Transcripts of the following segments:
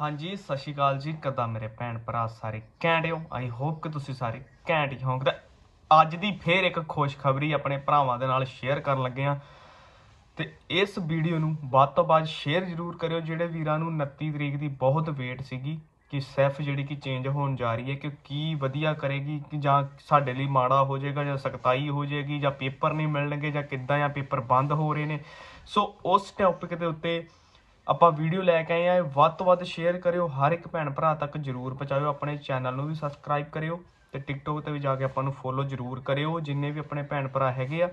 ਹਾਂਜੀ ਸਤਿ ਸ਼੍ਰੀ ਅਕਾਲ ਜੀ ਕਦਾ ਮੇਰੇ ਭੈਣ ਭਰਾ ਸਾਰੇ ਕੈਂਡਿਓ ਆਈ ਹੋਪ ਕਿ ਤੁਸੀਂ ਸਾਰੇ ਕੈਂਡ ਹੀ ਹੋਂਗੇ ਅੱਜ ਦੀ ਫੇਰ ਇੱਕ ਖੁਸ਼ਖਬਰੀ ਆਪਣੇ ਭਰਾਵਾਂ ਦੇ ਨਾਲ ਸ਼ੇਅਰ ਕਰਨ ਲੱਗੇ ਆ ਤੇ ਇਸ ਵੀਡੀਓ ਨੂੰ ਵੱਧ ਤੋਂ ਵੱਧ ਸ਼ੇਅਰ ਜ਼ਰੂਰ ਕਰਿਓ ਜਿਹੜੇ ਵੀਰਾਂ ਨੂੰ 29 ਤਰੀਕ ਦੀ ਬਹੁਤ ਵੇਟ ਸੀਗੀ ਕਿ ਸੈਫ ਜਿਹੜੀ ਕਿ ਚੇਂਜ ਹੋਣ ਜਾ ਰਹੀ ਹੈ ਕਿ ਕੀ ਵਧੀਆ ਕਰੇਗੀ ਕਿ ਜਾਂ ਸਾਡੇ ਲਈ ਮਾੜਾ ਹੋ ਜਾਏਗਾ ਜਾਂ ਸਖਤਾਈ ਹੋ ਜਾਏਗੀ ਜਾਂ ਪੇਪਰ ਨਹੀਂ ਮਿਲਣਗੇ ਜਾਂ ਕਿੱਦਾਂ ਜਾਂ ਪੇਪਰ ਬੰਦ ਹੋ ਰਹੇ ਨੇ ਸੋ ਉਸ ਟੌਪਿਕ ਦੇ ਉੱਤੇ ਆਪਾਂ ਵੀਡੀਓ ਲੈ ਕੇ ਆਏ ਆ ਵੱਧ ਤੋਂ ਵੱਧ ਸ਼ੇਅਰ ਕਰਿਓ ਹਰ ਇੱਕ ਭੈਣ ਭਰਾ ਤੱਕ ਜਰੂਰ ਪਹੁੰਚਾਇਓ ਆਪਣੇ ਚੈਨਲ ਨੂੰ ਵੀ ਸਬਸਕ੍ਰਾਈਬ ਕਰਿਓ ਤੇ ਟਿਕਟੋਕ ਤੇ ਵੀ ਜਾ ਕੇ ਆਪਾਂ ਨੂੰ ਫੋਲੋ ਜਰੂਰ ਕਰਿਓ ਜਿੰਨੇ ਵੀ ਆਪਣੇ ਭੈਣ ਭਰਾ ਹੈਗੇ ਆ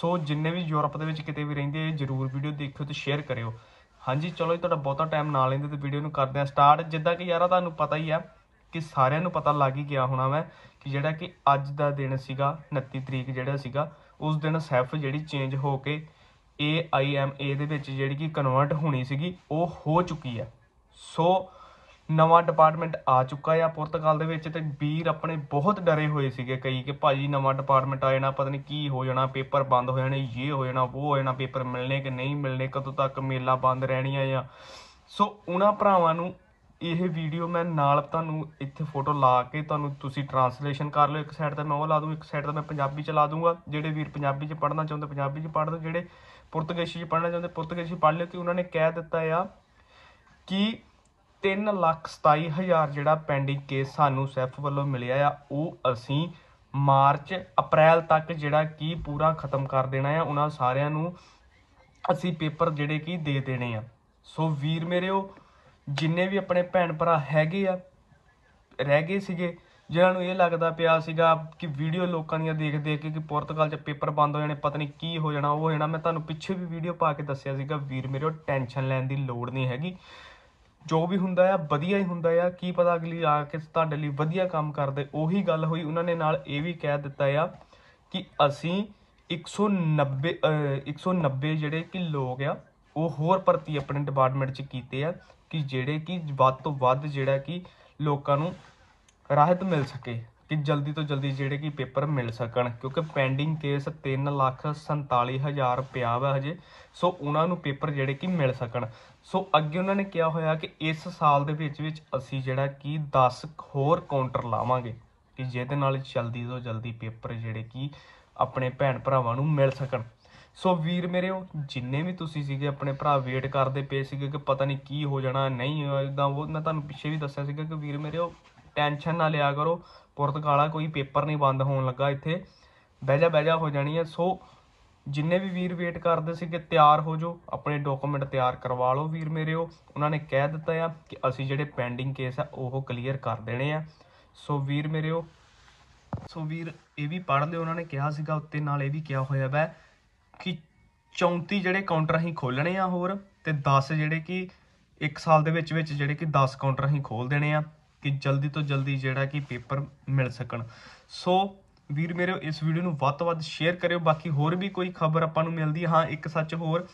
ਸੋ ਜਿੰਨੇ ਵੀ ਯੂਰਪ ਦੇ ਵਿੱਚ ਕਿਤੇ ਵੀ ਰਹਿੰਦੇ ਆ ਜਰੂਰ ਵੀਡੀਓ ਦੇਖਿਓ ਤੇ ਸ਼ੇਅਰ ਕਰਿਓ ਹਾਂਜੀ ਚਲੋ ਜੀ ਤੁਹਾਡਾ ਬਹੁਤਾ ਟਾਈਮ ਨਾ ਲੈਂਦੇ ਤੇ ਵੀਡੀਓ ਨੂੰ ਕਰਦੇ ਆ ਸਟਾਰਟ ਜਿੱਦਾਂ ਕਿ ਯਾਰਾ ਤੁਹਾਨੂੰ ਪਤਾ ਹੀ ਆ ਕਿ ਸਾਰਿਆਂ ਨੂੰ ਪਤਾ ਲੱਗ ਹੀ ਗਿਆ ਹੋਣਾ ਮੈਂ ਕਿ ਜਿਹੜਾ ਕਿ ਅੱਜ ਦਾ ਦਿਨ ਸੀਗਾ 29 ਤਰੀਕ ਜਿਹੜਾ ਸੀਗਾ ਉਸ ਦਿਨ ਸੈਫ ਜਿਹੜੀ ਚੇਂਜ ਹੋ ਕੇ ਏ ਆਈ ਐਮ ਏ ਦੇ ਵਿੱਚ ਜਿਹੜੀ ਕਿ ਕਨਵਰਟ ਹੋਣੀ ਸੀਗੀ ਉਹ ਹੋ ਚੁੱਕੀ ਹੈ ਸੋ ਨਵਾਂ ਡਿਪਾਰਟਮੈਂਟ ਆ ਚੁੱਕਾ ਆ ਪੁਰਤਗਾਲ ਦੇ ਵਿੱਚ ਤੇ ਵੀਰ ਆਪਣੇ ਬਹੁਤ ਡਰੇ ਹੋਏ ਸੀਗੇ ਕਈ ਕਿ ਭਾਜੀ ਨਵਾਂ ਡਿਪਾਰਟਮੈਂਟ ਆ ਜਾਣਾ ਪਤਾ ਨਹੀਂ ਕੀ ਹੋ ਜਾਣਾ ਪੇਪਰ ਬੰਦ ਹੋ ਜਾਣੇ ਇਹ ਹੋ ਜਾਣਾ ਉਹ ਹੋ ਜਾਣਾ ਪੇਪਰ ਮਿਲਣੇ ਕਿ ਨਹੀਂ ਮਿਲਣੇ ਕਦੋਂ ਤੱਕ ਮੇਲਾ ਬੰਦ ਰਹਿਣੀਆਂ ਆ ਸੋ ਉਹਨਾਂ ਭਰਾਵਾਂ ਨੂੰ ਇਹ ਵੀਡੀਓ ਮੈਂ ਨਾਲ ਤੁਹਾਨੂੰ ਇੱਥੇ ਫੋਟੋ ਲਾ ਕੇ ਤੁਹਾਨੂੰ ਤੁਸੀਂ ਟਰਾਂਸਲੇਸ਼ਨ ਕਰ ਲਿਓ ਇੱਕ ਸਾਈਡ ਤੇ ਮੈਂ ਉਹ ਲਾ ਦੂੰ ਇੱਕ ਸਾਈਡ ਤੇ ਮੈਂ ਪੰਜਾਬੀ ਚ ਲਾ ਦੂੰਗਾ ਜਿਹੜੇ ਵੀਰ ਪੰਜਾਬੀ ਚ ਪੜ੍ਹਨਾ ਚਾਹੁੰਦੇ ਪੰਜਾਬੀ ਚ ਪੜ੍ਹ ਲਓ ਜਿਹੜੇ ਪੁਰਤਗਾਲੀ ਚ ਪੜ੍ਹਨਾ ਚਾਹੁੰਦੇ ਪੁਰਤਗਾਲੀ ਚ ਪੜ੍ਹ ਲਿਓ ਕਿ ਉਹਨਾਂ ਨੇ ਕਹਿ ਦਿੱਤਾ ਆ ਕਿ 327000 ਜਿਹੜਾ ਪੈਂਡਿੰਗ ਕੇਸ ਸਾਨੂੰ ਸੈਫ ਵੱਲੋਂ ਮਿਲਿਆ ਆ ਉਹ ਅਸੀਂ ਮਾਰਚ ਅਪ੍ਰੈਲ ਤੱਕ ਜਿਹੜਾ ਕੀ ਪੂਰਾ ਖਤਮ ਕਰ ਦੇਣਾ ਆ ਉਹਨਾਂ ਸਾਰਿਆਂ ਨੂੰ ਅਸੀਂ ਪੇਪਰ ਜਿਹੜੇ ਕੀ ਦੇ ਦੇਣੇ ਆ ਸੋ ਵੀਰ ਮੇਰਿਓ ਜਿੰਨੇ ਵੀ ਆਪਣੇ ਭੈਣ ਭਰਾ ਹੈਗੇ ਆ ਰਹਿ ਗਏ ਸੀਗੇ ਜਿਨ੍ਹਾਂ ਨੂੰ ਇਹ ਲੱਗਦਾ ਪਿਆ ਸੀਗਾ ਕਿ ਵੀਡੀਓ ਲੋਕਾਂ ਦੀਆਂ ਦੇਖ ਦੇਖ ਕੇ ਕਿ ਪੁਰਤਗਾਲ 'ਚ ਪੇਪਰ ਬੰਦ ਹੋ ਜਾਣੇ ਪਤਾ ਨਹੀਂ ਕੀ ਹੋ ਜਾਣਾ ਉਹ ਹੋ ਜਾਣਾ ਮੈਂ ਤੁਹਾਨੂੰ ਪਿੱਛੇ ਵੀ ਵੀਡੀਓ ਪਾ ਕੇ ਦੱਸਿਆ ਸੀਗਾ ਵੀਰ ਮੇਰੇ ਉਹ ਟੈਨਸ਼ਨ ਲੈਣ ਦੀ ਲੋੜ ਨਹੀਂ ਹੈਗੀ ਜੋ ਵੀ ਹੁੰਦਾ ਆ ਵਧੀਆ ਹੀ ਹੁੰਦਾ ਆ ਕੀ ਪਤਾ ਅਗਲੀ ਆ ਕੇ ਤੁਹਾਡੇ ਲਈ ਵਧੀਆ ਕੰਮ ਕਰਦੇ ਉਹੀ ਗੱਲ ਹੋਈ ਉਹਨਾਂ ਨੇ ਨਾਲ ਇਹ ਵੀ ਕਹਿ ਦਿੱਤਾ ਆ ਕਿ ਅਸੀਂ 190 190 ਜਿਹੜੇ ਕਿ ਲੋਕ ਆ ਉਹ ਹੋਰ ਭਰਤੀ ਆਪਣੇ ਡਿਪਾਰਟਮੈਂਟ 'ਚ ਕੀਤੇ ਆ ਕਿ ਜਿਹੜੇ ਕਿ ਵੱਧ ਤੋਂ ਵੱਧ ਜਿਹੜਾ ਕਿ ਲੋਕਾਂ ਨੂੰ ਰਾਹਤ ਮਿਲ ਸਕੇ ਕਿ ਜਲਦੀ ਤੋਂ ਜਲਦੀ ਜਿਹੜੇ ਕਿ ਪੇਪਰ ਮਿਲ ਸਕਣ ਕਿਉਂਕਿ ਪੈਂਡਿੰਗ ਕੇਸ 347000 ਪਿਆ ਵਾ ਹਜੇ ਸੋ ਉਹਨਾਂ ਨੂੰ ਪੇਪਰ ਜਿਹੜੇ ਕਿ ਮਿਲ ਸਕਣ ਸੋ ਅੱਗੇ ਉਹਨਾਂ ਨੇ ਕਿਹਾ ਹੋਇਆ ਕਿ ਇਸ ਸਾਲ ਦੇ ਵਿੱਚ ਵਿੱਚ ਅਸੀਂ ਜਿਹੜਾ ਕਿ 10 ਹੋਰ ਕਾਊਂਟਰ ਲਾਵਾਂਗੇ ਕਿ ਜਿਹਦੇ ਨਾਲ ਜਲਦੀ ਤੋਂ ਜਲਦੀ ਪੇਪਰ ਜਿਹੜੇ ਕਿ ਆਪਣੇ ਭੈਣ ਭਰਾਵਾਂ ਨੂੰ ਮਿਲ ਸਕਣ ਸੋ ਵੀਰ ਮੇਰੇ ਉਹ ਜਿੰਨੇ ਵੀ ਤੁਸੀਂ ਸੀਗੇ ਆਪਣੇ ਭਰਾ ਵੇਟ ਕਰਦੇ ਪਏ ਸੀਗੇ ਕਿ ਪਤਾ ਨਹੀਂ ਕੀ ਹੋ ਜਾਣਾ ਨਹੀਂ ਇਦਾਂ ਉਹ ਮੈਂ ਤੁਹਾਨੂੰ ਪਿੱਛੇ ਵੀ ਦੱਸਿਆ ਸੀਗਾ ਕਿ ਵੀਰ ਮੇਰੇ ਉਹ ਟੈਨਸ਼ਨ ਨਾ ਲਿਆ ਕਰੋ ਪੁਰਤਗਾਲਾ ਕੋਈ ਪੇਪਰ ਨਹੀਂ ਬੰਦ ਹੋਣ ਲੱਗਾ ਇੱਥੇ ਬਹਿ ਜਾ ਬਹਿ ਜਾ ਹੋ ਜਾਣੀ ਹੈ ਸੋ ਜਿੰਨੇ ਵੀ ਵੀਰ ਵੇਟ ਕਰਦੇ ਸੀ ਕਿ ਤਿਆਰ ਹੋ ਜਾਓ ਆਪਣੇ ਡਾਕੂਮੈਂਟ ਤਿਆਰ ਕਰਵਾ ਲਓ ਵੀਰ ਮੇਰੇ ਉਹ ਉਹਨਾਂ ਨੇ ਕਹਿ ਦਿੱਤਾ ਆ ਕਿ ਅਸੀਂ ਜਿਹੜੇ ਪੈਂਡਿੰਗ ਕੇਸ ਆ ਉਹ ਕਲੀਅਰ ਕਰ ਦੇਣੇ ਆ ਸੋ ਵੀਰ ਮੇਰੇ ਉਹ ਸੋ ਵੀਰ ਇਹ ਵੀ ਪੜ੍ਹ ਲਿਓ ਉਹਨਾਂ ਨੇ ਕਿਹਾ ਸੀਗਾ ਉੱਤੇ ਨਾਲ ਇਹ ਵੀ ਕਿਹਾ ਹੋਇਆ ਵੈ ਕਿ 34 ਜਿਹੜੇ ਕਾਊਂਟਰ ਅਸੀਂ ਖੋਲਣੇ ਆ ਹੋਰ ਤੇ 10 ਜਿਹੜੇ ਕਿ ਇੱਕ ਸਾਲ ਦੇ ਵਿੱਚ ਵਿੱਚ ਜਿਹੜੇ ਕਿ 10 ਕਾਊਂਟਰ ਅਸੀਂ ਖੋਲ ਦੇਣੇ ਆ ਕਿ ਜਲਦੀ ਤੋਂ ਜਲਦੀ ਜਿਹੜਾ ਕਿ ਪੇਪਰ ਮਿਲ ਸਕਣ ਸੋ ਵੀਰ ਮੇਰੇ ਇਸ ਵੀਡੀਓ ਨੂੰ ਵੱਧ ਤੋਂ ਵੱਧ ਸ਼ੇਅਰ ਕਰਿਓ ਬਾਕੀ ਹੋਰ ਵੀ ਕੋਈ ਖਬਰ ਆਪਾਂ ਨੂੰ ਮਿਲਦੀ ਹਾਂ ਇੱਕ ਸੱਚ ਹੋਰ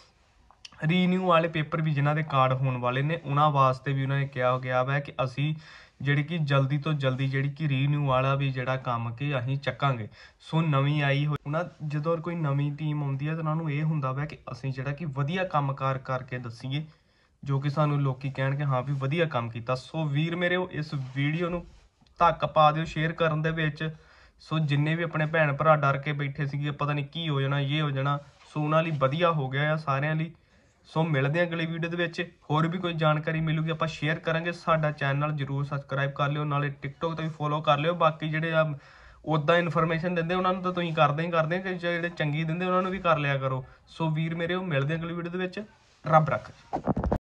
ਰੀਨਿਊ ਵਾਲੇ ਪੇਪਰ ਵੀ ਜਿਨ੍ਹਾਂ ਦੇ ਕਾਰਡ ਹੋਣ ਵਾਲੇ ਨੇ ਉਹਨਾਂ ਵਾਸਤੇ ਵੀ ਉਹਨਾਂ ਨੇ ਕਿਹਾ ਗਿਆ ਹੈ ਕਿ ਅਸੀਂ ਜਿਹੜੀ ਕਿ ਜਲਦੀ ਤੋਂ ਜਲਦੀ ਜਿਹੜੀ ਕਿ ਰੀਨਿਊ ਵਾਲਾ ਵੀ ਜਿਹੜਾ ਕੰਮ ਕਿ ਅਸੀਂ ਚੱਕਾਂਗੇ ਸੋ ਨਵੀਂ ਆਈ ਹੋਈ ਉਹਨਾਂ ਜਦੋਂ ਕੋਈ ਨਵੀਂ ਟੀਮ ਆਉਂਦੀ ਹੈ ਤਾਂ ਉਹਨਾਂ ਨੂੰ ਇਹ ਹੁੰਦਾ ਵਾ ਕਿ ਅਸੀਂ ਜਿਹੜਾ ਕਿ ਵਧੀਆ ਕੰਮਕਾਰ ਕਰਕੇ ਦੱਸੀਏ ਜੋ ਕਿ ਸਾਨੂੰ ਲੋਕੀ ਕਹਿਣ ਕਿ ਹਾਂ ਵੀ ਵਧੀਆ ਕੰਮ ਕੀਤਾ ਸੋ ਵੀਰ ਮੇਰੇ ਇਸ ਵੀਡੀਓ ਨੂੰ ਧੱਕ ਪਾ ਦਿਓ ਸ਼ੇਅਰ ਕਰਨ ਦੇ ਵਿੱਚ ਸੋ ਜਿੰਨੇ ਵੀ ਆਪਣੇ ਭੈਣ ਭਰਾ ਡਰ ਕੇ ਬੈਠੇ ਸੀਗੇ ਪਤਾ ਨਹੀਂ ਕੀ ਹੋ ਜਾਣਾ ਇਹ ਹੋ ਜਾਣਾ ਸੋ ਉਹਨਾਂ ਲਈ ਵਧੀਆ ਹੋ ਗਿਆ ਆ ਸਾਰਿਆਂ ਲਈ ਸੋ ਮਿਲਦੇ ਆ ਅਗਲੀ ਵੀਡੀਓ ਦੇ ਵਿੱਚ ਹੋਰ ਵੀ ਕੋਈ ਜਾਣਕਾਰੀ ਮਿਲੂਗੀ ਆਪਾਂ ਸ਼ੇਅਰ ਕਰਾਂਗੇ ਸਾਡਾ ਚੈਨਲ ਜਰੂਰ ਸਬਸਕ੍ਰਾਈਬ ਕਰ ਲਿਓ ਨਾਲੇ ਟਿਕਟੋਕ ਤੇ ਵੀ ਫੋਲੋ ਕਰ ਲਿਓ ਬਾਕੀ ਜਿਹੜੇ ਆ ਉਦਾਂ ਇਨਫੋਰਮੇਸ਼ਨ ਦਿੰਦੇ ਉਹਨਾਂ ਨੂੰ ਤਾਂ ਤੁਸੀਂ ਕਰਦੇ ਹੀ ਕਰਦੇ ਤੇ ਜਿਹੜੇ ਚੰਗੀ ਦਿੰਦੇ ਉਹਨਾਂ ਨੂੰ ਵੀ ਕਰ ਲਿਆ ਕਰੋ ਸੋ ਵੀਰ ਮੇਰੇ ਉਹ ਮਿਲਦੇ ਅਗਲੀ ਵੀਡੀਓ ਦੇ ਵਿੱਚ ਰੱਬ ਰੱਖ